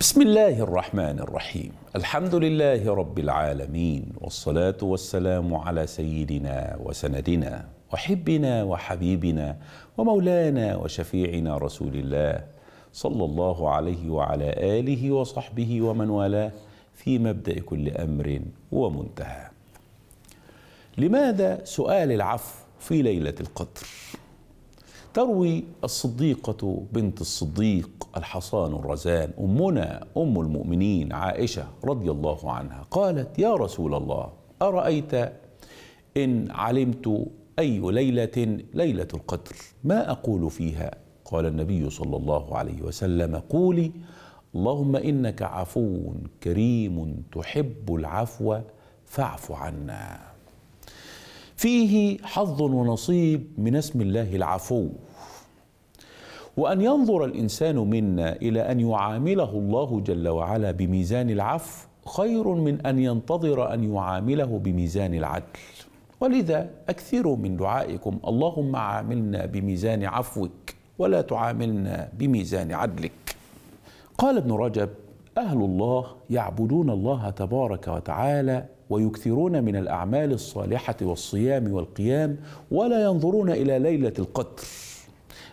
بسم الله الرحمن الرحيم الحمد لله رب العالمين والصلاه والسلام على سيدنا وسندنا وحبنا وحبيبنا ومولانا وشفيعنا رسول الله صلى الله عليه وعلى اله وصحبه ومن والاه في مبدا كل امر ومنتهى لماذا سؤال العفو في ليله القدر تروي الصديقة بنت الصديق الحصان الرزان أمنا أم المؤمنين عائشة رضي الله عنها قالت يا رسول الله أرأيت إن علمت أي ليلة ليلة القدر ما أقول فيها قال النبي صلى الله عليه وسلم قولي اللهم إنك عفو كريم تحب العفو فاعف عنا فيه حظ ونصيب من اسم الله العفو وان ينظر الانسان منا الى ان يعامله الله جل وعلا بميزان العفو خير من ان ينتظر ان يعامله بميزان العدل ولذا اكثروا من دعائكم اللهم عاملنا بميزان عفوك ولا تعاملنا بميزان عدلك قال ابن رجب اهل الله يعبدون الله تبارك وتعالى ويكثرون من الاعمال الصالحه والصيام والقيام ولا ينظرون الى ليله القدر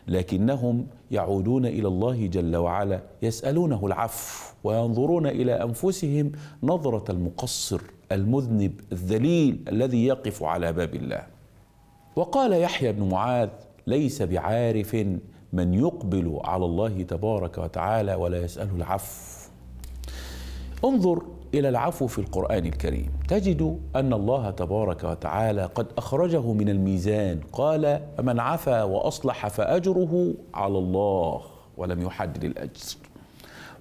لكنهم يعودون الى الله جل وعلا يسالونه العفو وينظرون الى انفسهم نظره المقصر المذنب الذليل الذي يقف على باب الله وقال يحيى بن معاذ ليس بعارف من يقبل على الله تبارك وتعالى ولا يساله العفو انظر الى العفو في القران الكريم تجد ان الله تبارك وتعالى قد اخرجه من الميزان قال من عفا واصلح فاجره على الله ولم يحدد الاجر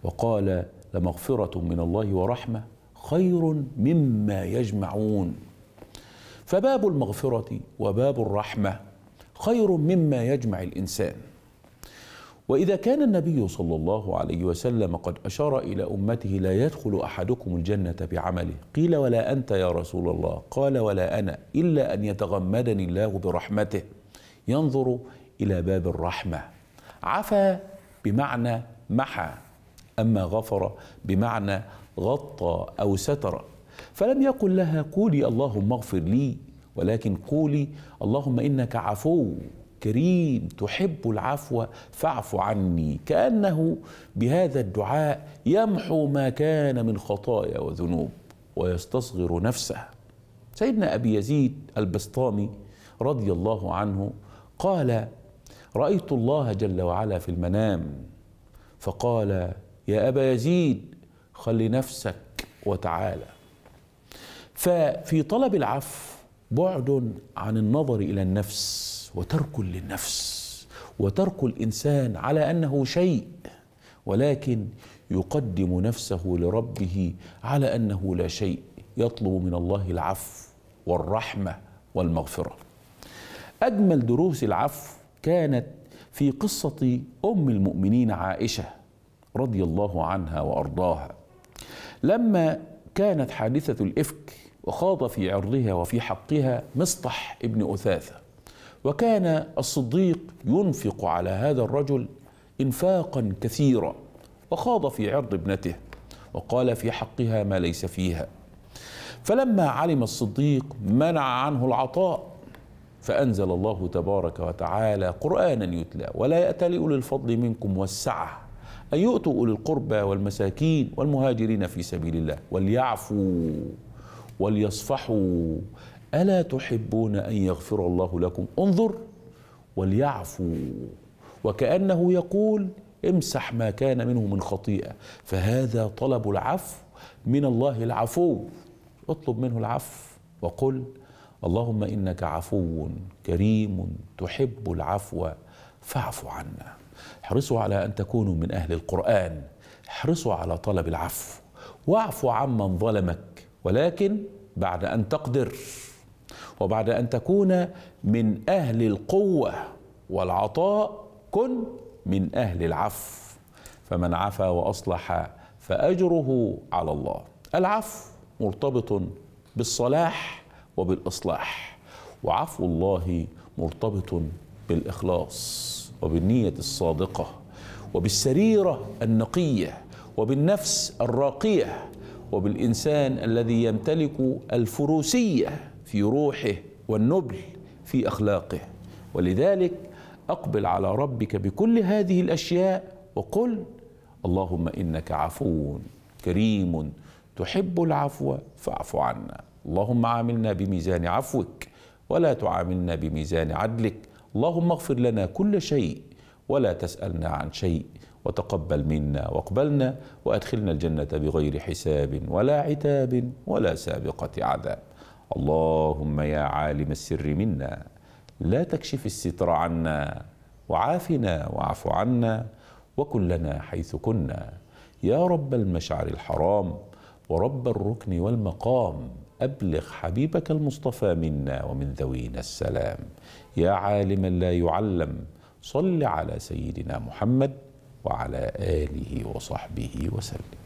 وقال لمغفره من الله ورحمه خير مما يجمعون فباب المغفره وباب الرحمه خير مما يجمع الانسان واذا كان النبي صلى الله عليه وسلم قد اشار الى امته لا يدخل احدكم الجنه بعمله قيل ولا انت يا رسول الله قال ولا انا الا ان يتغمدني الله برحمته ينظر الى باب الرحمه عفا بمعنى محى اما غفر بمعنى غطى او ستر فلم يقل لها قولي اللهم اغفر لي ولكن قولي اللهم انك عفو كريم تحب العفو فاعف عني كانه بهذا الدعاء يمحو ما كان من خطايا وذنوب ويستصغر نفسه سيدنا ابي يزيد البسطامي رضي الله عنه قال رايت الله جل وعلا في المنام فقال يا ابا يزيد خل نفسك وتعالى ففي طلب العفو بعد عن النظر الى النفس وترك للنفس وترك الانسان على انه شيء ولكن يقدم نفسه لربه على انه لا شيء يطلب من الله العفو والرحمه والمغفره اجمل دروس العفو كانت في قصه ام المؤمنين عائشه رضي الله عنها وارضاها لما كانت حادثه الافك وخاض في عرضها وفي حقها مصطح ابن اثاثه وكان الصديق ينفق على هذا الرجل انفاقا كثيرا وخاض في عرض ابنته وقال في حقها ما ليس فيها فلما علم الصديق منع عنه العطاء فأنزل الله تبارك وتعالى قرآنا يتلى ولا يأتل أولي الفضل منكم والسعة أن يؤتوا أولي القربى والمساكين والمهاجرين في سبيل الله وليعفوا وليصفحوا ألا تحبون أن يغفر الله لكم انظر وليعفو وكأنه يقول امسح ما كان منه من خطيئة فهذا طلب العفو من الله العفو اطلب منه العفو وقل اللهم إنك عفو كريم تحب العفو فاعف عنا احرصوا على أن تكونوا من أهل القرآن احرصوا على طلب العفو واعف عمن ظلمك ولكن بعد أن تقدر وبعد أن تكون من أهل القوة والعطاء كن من أهل العفو فمن عفا وأصلح فأجره على الله العفو مرتبط بالصلاح وبالإصلاح وعفو الله مرتبط بالإخلاص وبالنية الصادقة وبالسريرة النقية وبالنفس الراقية وبالإنسان الذي يمتلك الفروسية في روحه والنبل في اخلاقه ولذلك اقبل على ربك بكل هذه الاشياء وقل اللهم انك عفو كريم تحب العفو فاعف عنا اللهم عاملنا بميزان عفوك ولا تعاملنا بميزان عدلك اللهم اغفر لنا كل شيء ولا تسالنا عن شيء وتقبل منا واقبلنا وادخلنا الجنه بغير حساب ولا عتاب ولا سابقه عذاب اللهم يا عالم السر منا لا تكشف الستر عنا وعافنا واعف عنا وكن لنا حيث كنا يا رب المشعر الحرام ورب الركن والمقام أبلغ حبيبك المصطفى منا ومن ذوينا السلام يا عالما لا يعلم صل على سيدنا محمد وعلى آله وصحبه وسلم